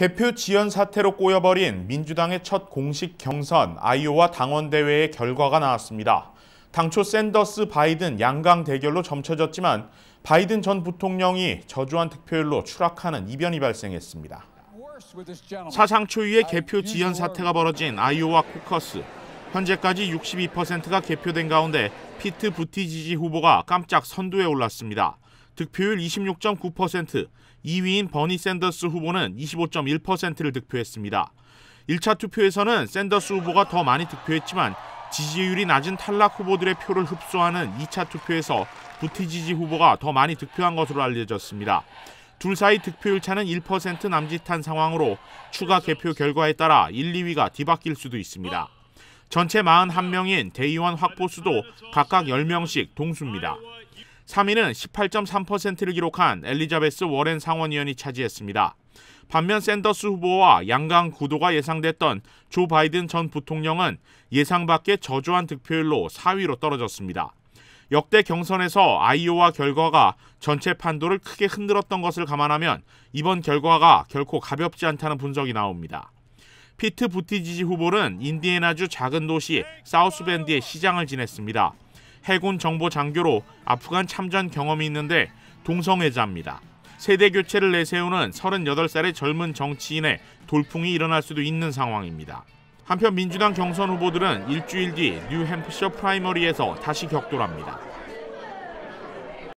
개표 지연 사태로 꼬여버린 민주당의 첫 공식 경선 아이오와 당원대회의 결과가 나왔습니다. 당초 샌더스 바이든 양강 대결로 점쳐졌지만 바이든 전 부통령이 저조한 득표율로 추락하는 이변이 발생했습니다. 사상 초유의 개표 지연 사태가 벌어진 아이오와 코커스. 현재까지 62%가 개표된 가운데 피트 부티지지 후보가 깜짝 선두에 올랐습니다. 득표율 26.9%, 2위인 버니 샌더스 후보는 25.1%를 득표했습니다. 1차 투표에서는 샌더스 후보가 더 많이 득표했지만 지지율이 낮은 탈락 후보들의 표를 흡수하는 2차 투표에서 부티지지 후보가 더 많이 득표한 것으로 알려졌습니다. 둘 사이 득표율 차는 1% 남짓한 상황으로 추가 개표 결과에 따라 1, 2위가 뒤바뀔 수도 있습니다. 전체 41명인 대의원 확보수도 각각 10명씩 동수입니다. 3위는 18.3%를 기록한 엘리자베스 워렌 상원의원이 차지했습니다. 반면 샌더스 후보와 양강 구도가 예상됐던 조 바이든 전 부통령은 예상 밖의 저조한 득표율로 4위로 떨어졌습니다. 역대 경선에서 아이오와 결과가 전체 판도를 크게 흔들었던 것을 감안하면 이번 결과가 결코 가볍지 않다는 분석이 나옵니다. 피트 부티지지 후보는 인디애나주 작은 도시 사우스밴드의 시장을 지냈습니다. 해군 정보 장교로 아프간 참전 경험이 있는데 동성애자입니다. 세대 교체를 내세우는 38살의 젊은 정치인의 돌풍이 일어날 수도 있는 상황입니다. 한편 민주당 경선 후보들은 일주일 뒤 뉴햄프셔 프라이머리에서 다시 격돌합니다.